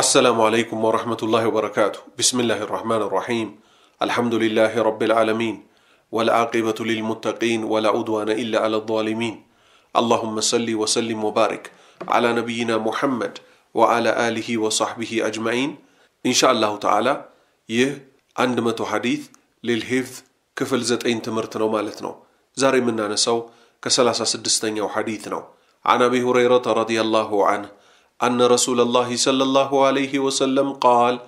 السلام عليكم ورحمة الله وبركاته بسم الله الرحمن الرحيم الحمد لله رب العالمين والعاقبة للمتقين ولا عدوان إلا على الظالمين اللهم صل وسلم وبارك على نبينا محمد وعلى آله وصحبه أجمعين إن شاء الله تعالى يه عندما حديث للحفظ كفل زت أين تمرتنا ومالتنا زاري مننا نسو كسلاسة 36 ኛው عن أبي هريرة رضي الله عنه أن رسول الله صلى الله عليه وسلم قال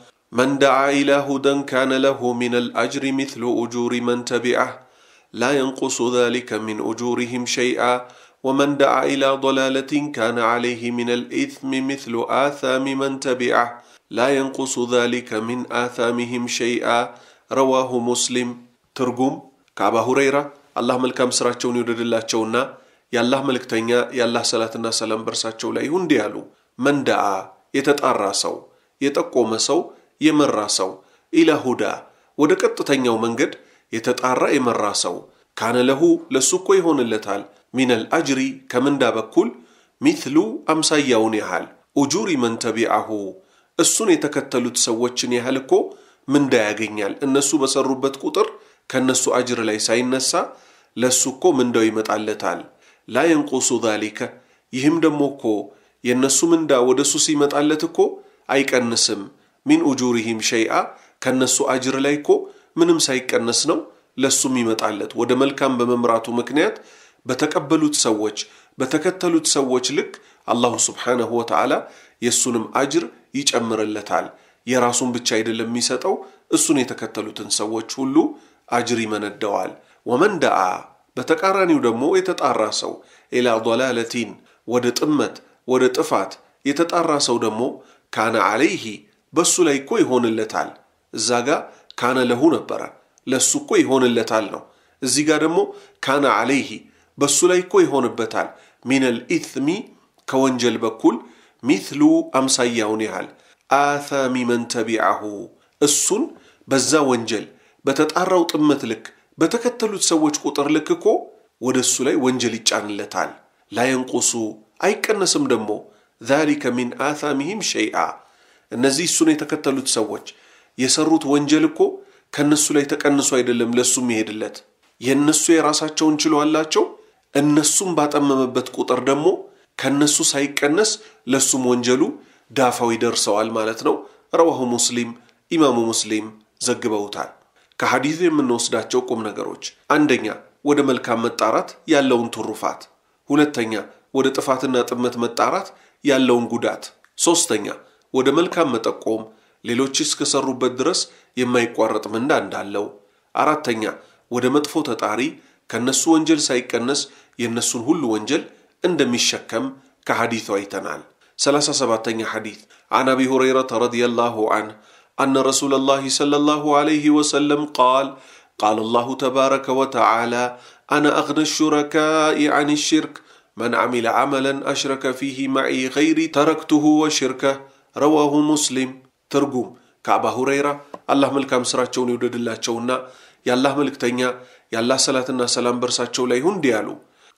من دعا إلى هدى كان له من الأجر مثل أجور من تبعه لا ينقص ذلك من أجورهم شيئا ومن دعا إلى ضلالة كان عليه من الإثم مثل آثام من تبعه لا ينقص ذلك من آثامهم شيئا رواه مسلم ترجم كعب هريرة اللهم ملكم سراتشون يرد الله يا الله ملك تنيا يا الله صلاة الناس سلام برساتشو لا يهون ديالو መንዳአ የተጣራ ሰው፣ የጠቆመ ሰው፣ የመራ ሰው ኢለሁዳ ወደ ቀጥተኛው መንገድ የተጣራ የመራ ሰው ካነ ለሁ ለሱ እኮ ይሆንለታል ሚነል አጅሪ ከምንዳ በኩል ሚትሉ አምሳያውን ያህል ኡጁሪ መንተቢአሁ እሱን የተከተሉት ሰዎችን ያህል እኮ ምንዳ ያገኛል። እነሱ በሰሩበት ቁጥር ከእነሱ አጅር ላይ ሳይነሳ ለሱ እኮ ምንዳው ይመጣለታል። ላ የንቁሱ ዛሊከ ይህም ደግሞ እኮ የእነሱ ምንዳ ወደ እሱ ሲመጣለት እኮ አይቀንስም። ሚን ኡጁሪሂም ሸይአ ከእነሱ አጅር ላይ እኮ ምንም ሳይቀነስ ነው ለእሱም ይመጣለት። ወደ መልካም በመምራቱ ምክንያት በተቀበሉት ሰዎች በተከተሉት ሰዎች ልክ አላሁ ስብሓነሁ ወተዓላ የእሱንም አጅር ይጨምርለታል። የራሱን ብቻ አይደለም የሚሰጠው፣ እሱን የተከተሉትን ሰዎች ሁሉ አጅር ይመነደዋል። ወመን ደአ በተቃራኒው ደግሞ የተጣራ ሰው ኢላ ዶላለቲን ወደ ጥመት ወደ ጥፋት የተጣራ ሰው ደግሞ ካነ አለይሂ በእሱ ላይ እኮ ይሆንለታል። እዛ ጋ ካነ ለሁ ነበረ፣ ለእሱ እኮ ይሆንለታል ነው። እዚህ ጋ ደግሞ ካነ አለይሂ በእሱ ላይ እኮ ይሆንበታል። ሚነል ኢትሚ ከወንጀል በኩል ሚትሉ አምሳያውን ያህል አታሚ መን ተቢዐሁ እሱን በዛ ወንጀል በተጣራው ጥመት ልክ በተከተሉት ሰዎች ቁጥር ልክ እኮ ወደ እሱ ላይ ወንጀል ይጫንለታል። ላየንቁሱ አይቀነስም ደግሞ ዛሊከ ሚን አታሚሂም ሸይአ እነዚህ እሱን የተከተሉት ሰዎች የሰሩት ወንጀል እኮ ከእነሱ ላይ ተቀንሶ አይደለም ለእሱም ይሄድለት የእነሱ የራሳቸውን ችሎ አላቸው እነሱም ባጠመመበት ቁጥር ደግሞ ከእነሱ ሳይቀነስ ለእሱም ወንጀሉ ዳፋው ይደርሰዋል ማለት ነው ረዋሁ ሙስሊም ኢማሙ ሙስሊም ዘግበውታል ከሐዲሱ የምንወስዳቸው ቁም ነገሮች አንደኛ ወደ መልካም መጣራት ያለውን ትሩፋት ሁለተኛ ወደ ጥፋትና ጥመት መጣራት ያለውን ጉዳት፣ ሶስተኛ ወደ መልካም መጠቆም ሌሎች እስከሰሩበት ድረስ የማይቋረጥ ምንዳ እንዳለው፣ አራተኛ ወደ መጥፎ ተጣሪ ከነሱ ወንጀል ሳይቀነስ የነሱን ሁሉ ወንጀል እንደሚሸከም ከሐዲቱ አይተናል። 37ተኛ ሐዲት አን አቢ ሁረይረተ ረዲየላሁ አንህ አነ ረሱለላሂ ሰለላሁ ዐለይሂ ወሰለም ቃል ቃለ አላሁ ተባረከ ወተዓላ አነ አግነ ሹረካኢ አን ሽርክ من عمل عملا أشرك فيه معي غيري تركته وشركه رواه مسلم ترجم كعبة هريرة الله ملك أمسرة شون يدد الله شوننا يا الله ملك تنيا يا الله صلاة سلام برسا شو ليهن ديالو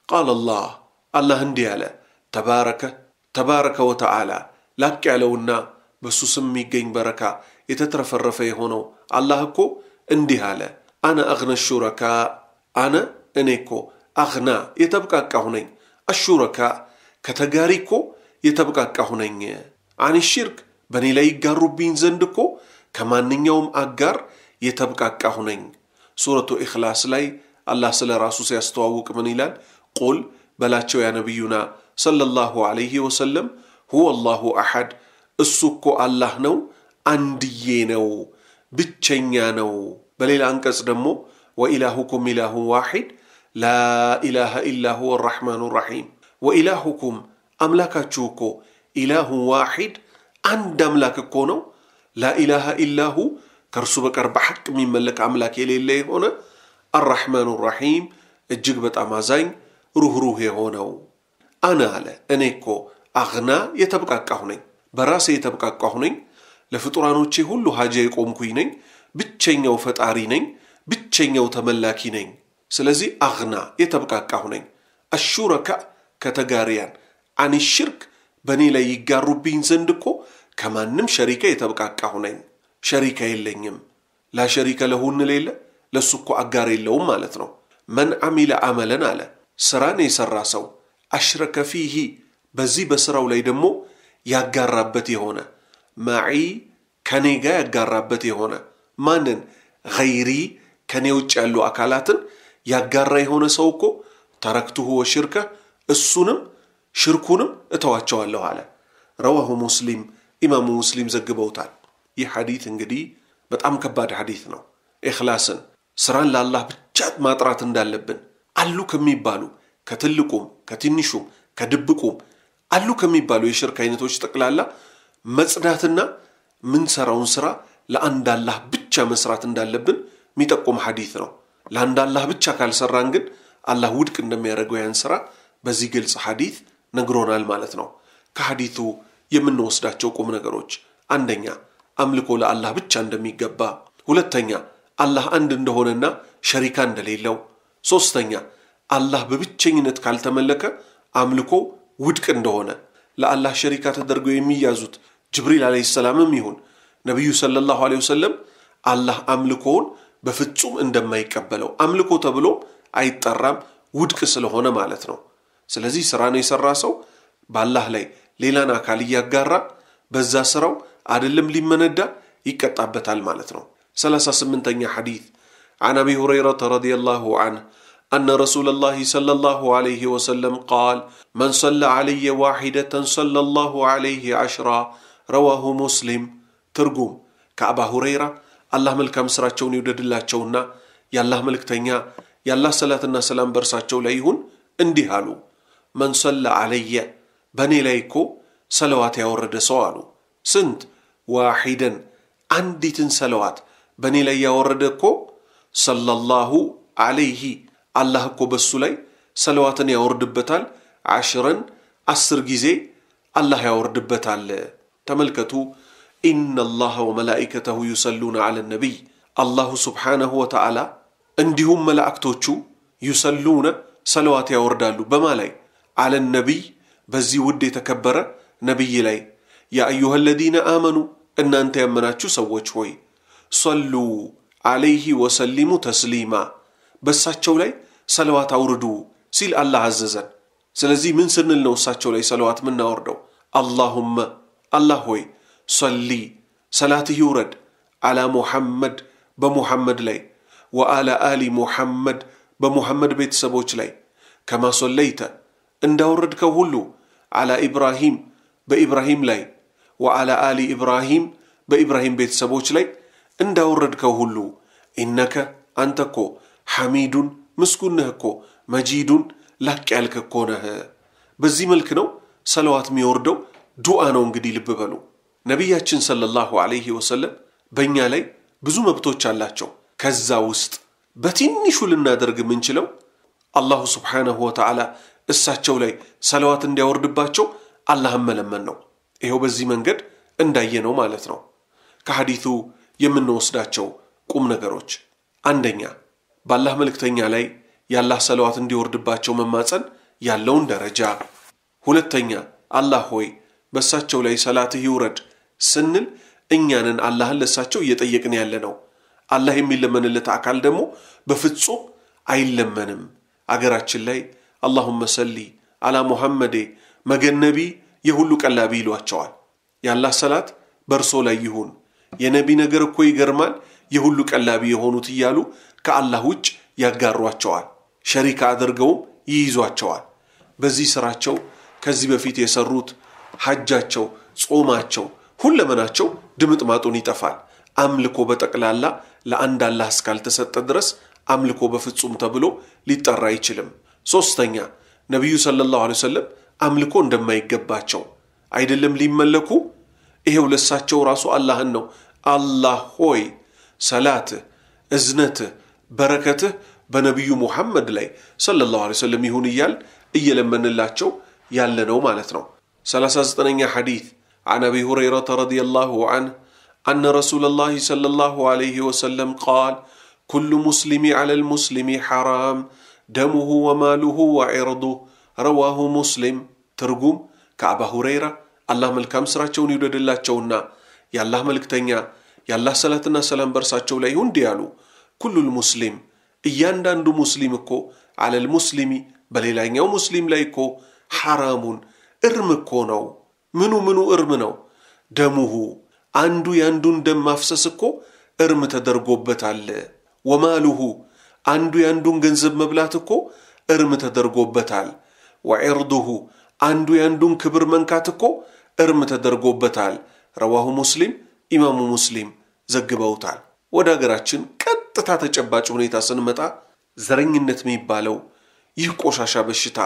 قال الله الله هنديالة تبارك تبارك وتعالى لك علونا بسوس ميجين بركة يتترف الرفي هونو الله كو اندهالة أنا أغنى الشركاء أنا إنيكو أغنى يتبقى كهنين አሹረካ ከተጋሪ እኮ የተብቃቃ ሁነኝ አን ሽርክ በእኔ ላይ ይጋሩብኝ ዘንድ እኮ ከማንኛውም አጋር የተብቃቃ ሁነኝ ሱረቱ ኢኽላስ ላይ አላህ ስለ ራሱ ሲያስተዋውቅ ምን ይላል? ቁል በላቸው ያ ነቢዩና ሰለላሁ ዐለይሂ ወሰለም ሁወ አላሁ አሐድ እሱ እኮ አላህ ነው፣ አንድዬ ነው፣ ብቸኛ ነው። በሌላ አንቀጽ ደግሞ ወኢላሁኩም ኢላሁን ዋሒድ ላኢላሃ إله إلا هو الرحمن الرحيم وإلهكم أملاكاتشوكو إله واحد عند أملاك كونو لا إله إلا ከእርሱ በቀር በሐቅ የሚመለክ አምላክ የሌለ የሆነ አራሕማኑ ራሒም እጅግ በጣም አዛኝ ሩህሩህ የሆነው አነ አለ እኔ እኮ አግና የተብቃቃሁ ነኝ በራሴ የተብቃቃሁ ነኝ ለፍጡራኖቼ ሁሉ ሀጃ የቆምኩኝ ነኝ ብቸኛው ፈጣሪ ነኝ ብቸኛው ተመላኪ ነኝ ስለዚህ አግና የተብቃቃሁ ነኝ። አሹረካ ከተጋሪያን አን ሽርክ በእኔ ላይ ይጋሩብኝ ዘንድ እኮ ከማንም ሸሪከ የተብቃቃሁ ነኝ። ሸሪከ የለኝም። ላሸሪከ ለሁን ሌለ ለእሱ እኮ አጋር የለውም ማለት ነው። መን አሚለ አመለን አለ ስራን የሰራ ሰው አሽረከ ፊሂ በዚህ በስራው ላይ ደግሞ ያጋራበት የሆነ ማዒ ከኔ ጋር ያጋራበት የሆነ ማንን ገይሪ ከኔ ውጭ ያሉ አካላትን ያጋራ የሆነ ሰው እኮ ተረክቱሁ ሽርከ እሱንም ሽርኩንም እተዋቸዋለሁ አለ። ረዋሁ ሙስሊም ኢማሙ ሙስሊም ዘግበውታል። ይህ ሐዲት እንግዲህ በጣም ከባድ ሐዲት ነው። ኢኽላስን ስራን ለአላህ ብቻ ማጥራት እንዳለብን አሉ ከሚባሉ ከትልቁም ከትንሹም ከድብቁም አሉ ከሚባሉ የሽርክ አይነቶች ጠቅላላ መጽዳትና ምንሰራውን ስራ ለአንድ አላህ ብቻ መስራት እንዳለብን የሚጠቁም ሐዲት ነው። ለአንድ አላህ ብቻ ካልሰራን ግን አላህ ውድቅ እንደሚያደርገው ያን ስራ በዚህ ግልጽ ሐዲት ነግሮናል ማለት ነው። ከሐዲቱ የምንወስዳቸው ቁም ነገሮች አንደኛ አምልኮ ለአላህ ብቻ እንደሚገባ፣ ሁለተኛ አላህ አንድ እንደሆነና ሸሪካ እንደሌለው፣ ሶስተኛ አላህ በብቸኝነት ካልተመለከ አምልኮ ውድቅ እንደሆነ ለአላህ ሸሪካ ተደርገው የሚያዙት ጅብሪል ዓለይሂ ሰላምም ይሁን ነቢዩ ሰለላሁ ዓለይሂ ወሰለም አላህ አምልኮውን بفتصوم اندما يكبلو أملكو تبلو أي ترام ودك سلهونا مالتنو سلزي سرانو يسراسو بالله لي ليلانا كالي يقارا بزا سراو عدلم لي مندى يكتع بتال مالتنو سلسة سمنتن حديث عن أبي هريرة رضي الله عنه أن رسول الله صلى الله عليه وسلم قال من صلى علي واحدة صلى الله عليه عشرة رواه مسلم ترجم كأبا هريره አላህ መልካም ስራቸውን ይውደድላቸውና የአላህ መልክተኛ የአላህ ሰላትና ሰላም በእርሳቸው ላይ ይሁን እንዲህ አሉ። መን ሰለ አለየ በእኔ ላይ እኮ ሰለዋት ያወረደ ሰው አሉ። ስንት ዋሒደን አንዲትን ሰለዋት በእኔ ላይ ያወረደ እኮ ሰለላሁ አለይሂ አላህ እኮ በሱ ላይ ሰለዋትን ያወርድበታል። አሽረን አስር ጊዜ አላህ ያወርድበታል። ተመልከቱ ኢነ አላህ ወመላኢከተሁ ዩሰሉነ አለ ነቢይ አላሁ ስብሓነሁ ወተዓላ እንዲሁም መላእክቶቹ ዩሰሉነ ሰለዋት ያወርዳሉ በማ ላይ አለ ነቢይ በዚህ ውድ የተከበረ ነቢይ ላይ ያ አዩሃ ለዚነ አመኑ እናንተ ያመናችሁ ሰዎች ሆይ ሰሉ አለይህ ወሰሊሙ ተስሊማ በእሳቸው ላይ ሰለዋት አውርዱ ሲል አላህ አዘዘን። ስለዚህ ምን ስንል ነው እሳቸው ላይ ሰለዋት ምናወርደው? አላሁመ አላህ ሆይ ሰሊ ሰላትህ ይውረድ አላ ሙሐመድ በሙሐመድ ላይ ወአላ አሊ ሙሐመድ በሙሐመድ ቤተሰቦች ላይ ከማ ሶለይተ እንዳወረድከው ሁሉ አላ ኢብራሂም በኢብራሂም ላይ ወአላ አሊ ኢብራሂም በኢብራሂም ቤተሰቦች ላይ እንዳወረድከው ሁሉ ኢነከ አንተ እኮ ሐሚዱን ምስጉን ነህ እኮ መጂዱን ላቅ ያልክ እኮ ነህ። በዚህ መልክ ነው ሰለዋት የሚወርደው ዱዓ ነው። እንግዲህ ልብ በሉ። ነቢያችን ሰለላሁ አለይህ ወሰለም በእኛ ላይ ብዙ መብቶች አላቸው። ከዛ ውስጥ በትንሹ ልናደርግ የምንችለው አላሁ ስብሓነሁ ወተዓላ እሳቸው ላይ ሰለዋት እንዲያወርድባቸው አላህን መለመን ነው። ይኸው በዚህ መንገድ እንዳየነው ማለት ነው። ከሐዲቱ የምንወስዳቸው ቁም ነገሮች፣ አንደኛ በአላህ መልእክተኛ ላይ የአላህ ሰለዋት እንዲወርድባቸው መማፀን ያለውን ደረጃ፣ ሁለተኛ አላህ ሆይ በእሳቸው ላይ ሰላትህ ይውረድ ስንል እኛንን አላህን ለሳቸው እየጠየቅን ያለ ነው። አላህ የሚለመንለት አካል ደግሞ በፍጹም አይለመንም። አገራችን ላይ አላሁመ ሰሊ አላ ሙሐመዴ መገነቢ የሁሉ ቀላቢ ይሏቸዋል። የአላህ ሰላት በእርሶ ላይ ይሁን፣ የነቢ ነገር እኮ ይገርማል፣ የሁሉ ቀላቢ የሆኑት እያሉ ከአላህ ውጭ ያጋሯቸዋል፣ ሸሪክ አድርገውም ይይዟቸዋል። በዚህ ስራቸው ከዚህ በፊት የሰሩት ሐጃቸው፣ ጾማቸው ሁለመናቸው ድምጥማጡን ይጠፋል። አምልኮ በጠቅላላ ለአንድ አላህ እስካልተሰጠ ድረስ አምልኮ በፍጹም ተብሎ ሊጠራ አይችልም። ሶስተኛ ነቢዩ ሰለላሁ ዐለይሂ ወሰለም አምልኮ እንደማይገባቸው አይደለም ሊመለኩ ይሄው ለሳቸው ራሱ አላህን ነው። አላህ ሆይ ሰላትህ፣ እዝነትህ፣ በረከትህ በነቢዩ ሙሐመድ ላይ ሰለላሁ ዐለይሂ ወሰለም ይሁን እያል እየለመንላቸው ያለ ነው ማለት ነው። 39ኛ ሐዲት عن ابي هريره رضي الله عنه ان رسول الله صلى الله عليه وسلم قال كل مسلم على المسلم حرام دمه وماله وعرضه رواه مسلم ترجم كعب هريره الله ملك امسرا چون يوددلا چوننا يا الله ملك تنيا يا الله صلاتنا سلام برسا چو لا ديالو كل المسلم اياندندو مسلمكو على المسلمي بل لا مسلم لايكو حرام ارمكو نو ምኑ ምኑ እርም ነው? ደሙሁ አንዱ የአንዱን ደም ማፍሰስ እኮ እርም ተደርጎበታል። ወማሉሁ አንዱ የአንዱን ገንዘብ መብላት እኮ እርም ተደርጎበታል። ወዒርዱሁ አንዱ የአንዱን ክብር መንካት እኮ እርም ተደርጎበታል። ረዋሁ ሙስሊም ኢማሙ ሙስሊም ዘግበውታል። ወደ አገራችን ቀጥታ ተጨባጭ ሁኔታ ስንመጣ ዘረኝነት የሚባለው ይህ ቆሻሻ በሽታ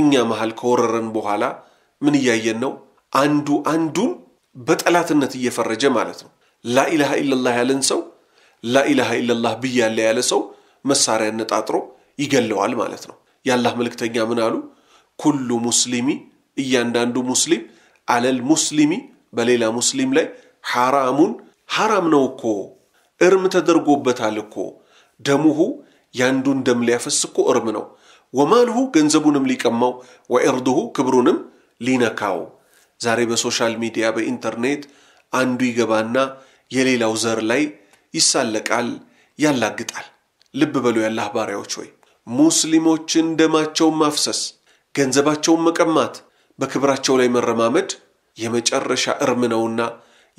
እኛ መሃል ከወረረን በኋላ ምን እያየን ነው? አንዱ አንዱን በጠላትነት እየፈረጀ ማለት ነው። ላኢላሃ ኢለላህ ያለን ሰው ላኢላሃ ኢለላህ ብያለ ያለ ሰው መሳሪያ ነጣጥሮ ይገለዋል ማለት ነው። የአላህ መልእክተኛ ምን አሉ? ኩሉ ሙስሊሚ እያንዳንዱ ሙስሊም አለል ሙስሊሚ በሌላ ሙስሊም ላይ ሐራሙን ሐራም ነው እኮ እርም ተደርጎበታል እኮ ደሙሁ ያንዱን ደም ሊያፈስ እኮ እርም ነው። ወማልሁ ገንዘቡንም ሊቀማው ወዕርድሁ ክብሩንም ሊነካው ዛሬ በሶሻል ሚዲያ በኢንተርኔት አንዱ ይገባና የሌላው ዘር ላይ ይሳለቃል፣ ያላግጣል። ልብ በሉ ያላህ ባሪያዎች ሆይ ሙስሊሞችን ደማቸውን ማፍሰስ፣ ገንዘባቸውን መቀማት፣ በክብራቸው ላይ መረማመድ የመጨረሻ እርም ነውና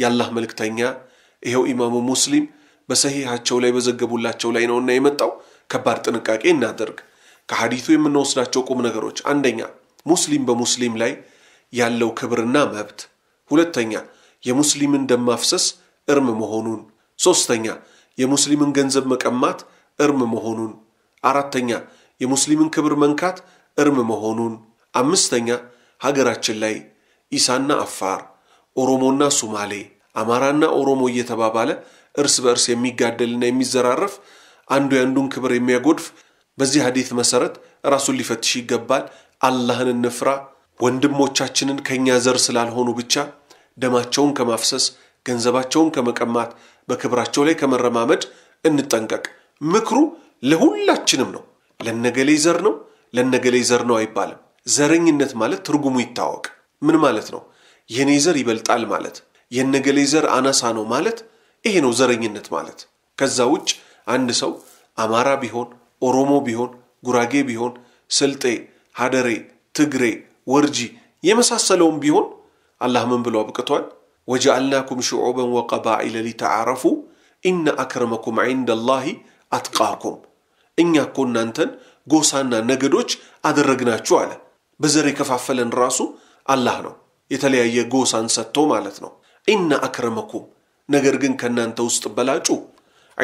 ያላህ መልእክተኛ ይኸው ኢማሙ ሙስሊም በሰሂሃቸው ላይ በዘገቡላቸው ላይ ነውና የመጣው። ከባድ ጥንቃቄ እናደርግ። ከሐዲቱ የምንወስዳቸው ቁም ነገሮች አንደኛ ሙስሊም በሙስሊም ላይ ያለው ክብርና መብት፣ ሁለተኛ የሙስሊምን ደም ማፍሰስ እርም መሆኑን፣ ሦስተኛ የሙስሊምን ገንዘብ መቀማት እርም መሆኑን፣ አራተኛ የሙስሊምን ክብር መንካት እርም መሆኑን፣ አምስተኛ ሀገራችን ላይ ኢሳና አፋር፣ ኦሮሞና ሱማሌ፣ አማራና ኦሮሞ እየተባባለ እርስ በእርስ የሚጋደልና የሚዘራረፍ አንዱ የአንዱን ክብር የሚያጎድፍ በዚህ ሀዲት መሰረት ራሱን ሊፈትሽ ይገባል። አላህን እንፍራ። ወንድሞቻችንን ከእኛ ዘር ስላልሆኑ ብቻ ደማቸውን ከማፍሰስ ገንዘባቸውን ከመቀማት በክብራቸው ላይ ከመረማመድ እንጠንቀቅ። ምክሩ ለሁላችንም ነው። ለነገሌ ዘር ነው፣ ለነገሌ ዘር ነው አይባልም። ዘረኝነት ማለት ትርጉሙ ይታወቅ። ምን ማለት ነው? የኔ ዘር ይበልጣል ማለት፣ የነገሌ ዘር አናሳ ነው ማለት፣ ይሄ ነው ዘረኝነት ማለት። ከዛ ውጭ አንድ ሰው አማራ ቢሆን፣ ኦሮሞ ቢሆን፣ ጉራጌ ቢሆን፣ ስልጤ፣ ሀደሬ፣ ትግሬ ወርጂ የመሳሰለውም ቢሆን አላህ ምን ብሎ አብቅቷል? ወጀአልናኩም ሽዑበን ወቀባኢለ ሊተዓረፉ ኢነ አክረመኩም ዒንደላሂ አትቃኩም። እኛ እኮ እናንተን ጎሳና ነገዶች አደረግናችሁ አለ። በዘር የከፋፈለን ራሱ አላህ ነው፣ የተለያየ ጎሳን ሰጥቶ ማለት ነው። ኢነ አክረመኩም፣ ነገር ግን ከእናንተ ውስጥ በላጩ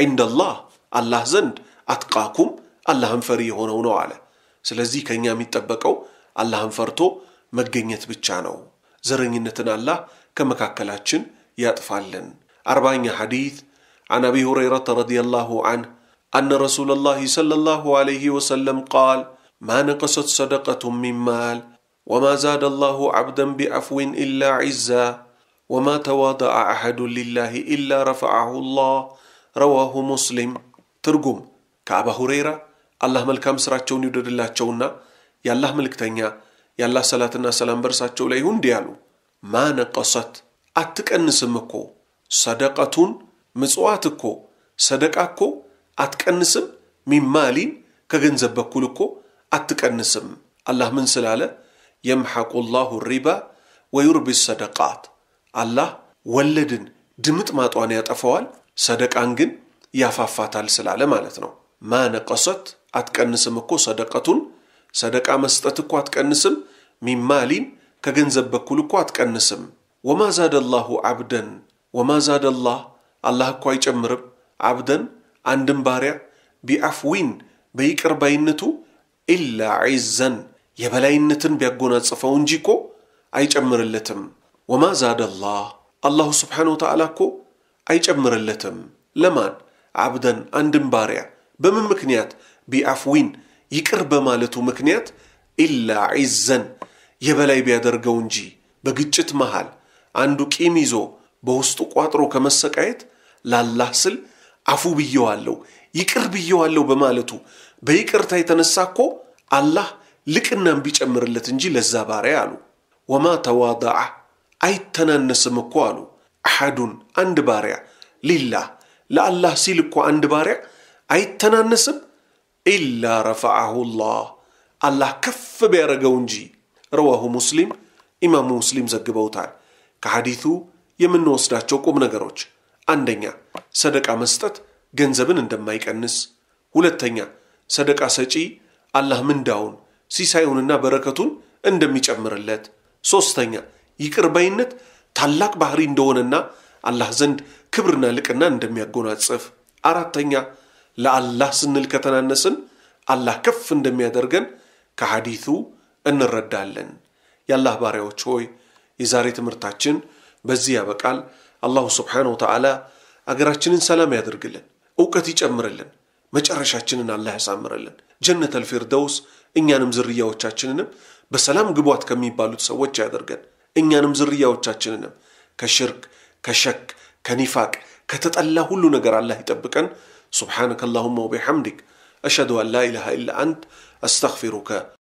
ዒንደላህ አላህ ዘንድ አትቃኩም፣ አላህን ፈሪ የሆነው ነው አለ። ስለዚህ ከእኛ የሚጠበቀው አላህን ፈርቶ መገኘት ብቻ ነው። ዘረኝነትን አላህ ከመካከላችን ያጥፋልን። አርባኛ ሐዲት عن أبي هريرة رضي الله عنه أن رسول الله صلى الله عليه وسلم قال ما نقصت صدقة من مال وما زاد الله عبدا بعفو إلا عزة وما تواضع أحد لله إلا رفعه الله رواه مسلم ترجم كأبا هريرة الله ملكام سراتشون يدد الله የአላህ መልእክተኛ የአላህ ሰላትና ሰላም በርሳቸው ላይ ይሁን እንዲህ አሉ። ማነቀሰት አትቀንስም እኮ ሰደቀቱን ምጽዋት እኮ ሰደቃ እኮ አትቀንስም። ሚማሊን ከገንዘብ በኩል እኮ አትቀንስም። አላህ ምን ስላለ የምሐቁ ላሁ ሪባ ወዩርቢ ሰደቃት አላህ ወለድን ድምጥ ማጧን ያጠፈዋል፣ ሰደቃን ግን ያፋፋታል ስላለ ማለት ነው። ማነቀሰት አትቀንስም እኮ ሰደቀቱን ሰደቃ መስጠት እኮ አትቀንስም። ሚማሊን ከገንዘብ በኩል እኮ አትቀንስም። ወማ ዛደ ላሁ ዓብደን ወማ ዛደ ላህ አላህ እኮ አይጨምርም ዓብደን አንድም ባሪያ ቢአፍዊን በይቅር ባይነቱ ኢላ ዒዘን የበላይነትን ቢያጎናጽፈው እንጂ እኮ አይጨምርለትም። ወማ ዛደ ላህ አላሁ ስብሓነ ወተዓላ እኮ አይጨምርለትም። ለማን ዓብደን አንድም ባሪያ በምን ምክንያት ቢአፍዊን ይቅር በማለቱ ምክንያት ኢላ ዒዘን የበላይ ቢያደርገው እንጂ በግጭት መሃል አንዱ ቂም ይዞ በውስጡ ቋጥሮ ከመሰቃየት ላላህ ስል አፉ ብየዋለሁ ይቅር ብየዋለሁ በማለቱ በይቅርታ የተነሳ እኮ አላህ ልቅናም ቢጨምርለት እንጂ ለዛ ባሪያ አሉ። ወማ ተዋዳዐ አይተናነስም እኮ አሉ። አሐዱን አንድ ባሪያ ሊላህ ለአላህ ሲል እኮ አንድ ባሪያ አይተናነስም ኢላ ረፈዐሁ ላህ አላህ ከፍ ቢያደረገው እንጂ። ረዋሁ ሙስሊም ኢማሙ ሙስሊም ዘግበውታል። ከሐዲቱ የምንወስዳቸው ቁም ነገሮች፣ አንደኛ ሰደቃ መስጠት ገንዘብን እንደማይቀንስ፣ ሁለተኛ ሰደቃ ሰጪ አላህ ምንዳውን ሲሳዩንና በረከቱን እንደሚጨምርለት፣ ሦስተኛ ይቅርባይነት ታላቅ ባህሪ እንደሆነና አላህ ዘንድ ክብርና ልቅና እንደሚያጎናጽፍ፣ አራተኛ ለአላህ ስንል ከተናነስን አላህ ከፍ እንደሚያደርገን ከሐዲቱ እንረዳለን። የአላህ ባሪያዎች ሆይ የዛሬ ትምህርታችን በዚህ ያበቃል። አላሁ ስብሓነሁ ወተዓላ አገራችንን ሰላም ያደርግልን፣ እውቀት ይጨምርልን፣ መጨረሻችንን አላህ ያሳምርልን። ጀነት አልፊርደውስ እኛንም ዝርያዎቻችንንም በሰላም ግቧት ከሚባሉት ሰዎች ያደርገን። እኛንም ዝርያዎቻችንንም ከሽርክ፣ ከሸክ፣ ከኒፋቅ ከተጠላ ሁሉ ነገር አላህ ይጠብቀን። سبحانك اللهم وبحمدك أشهد أن لا إله إلا أنت أستغفرك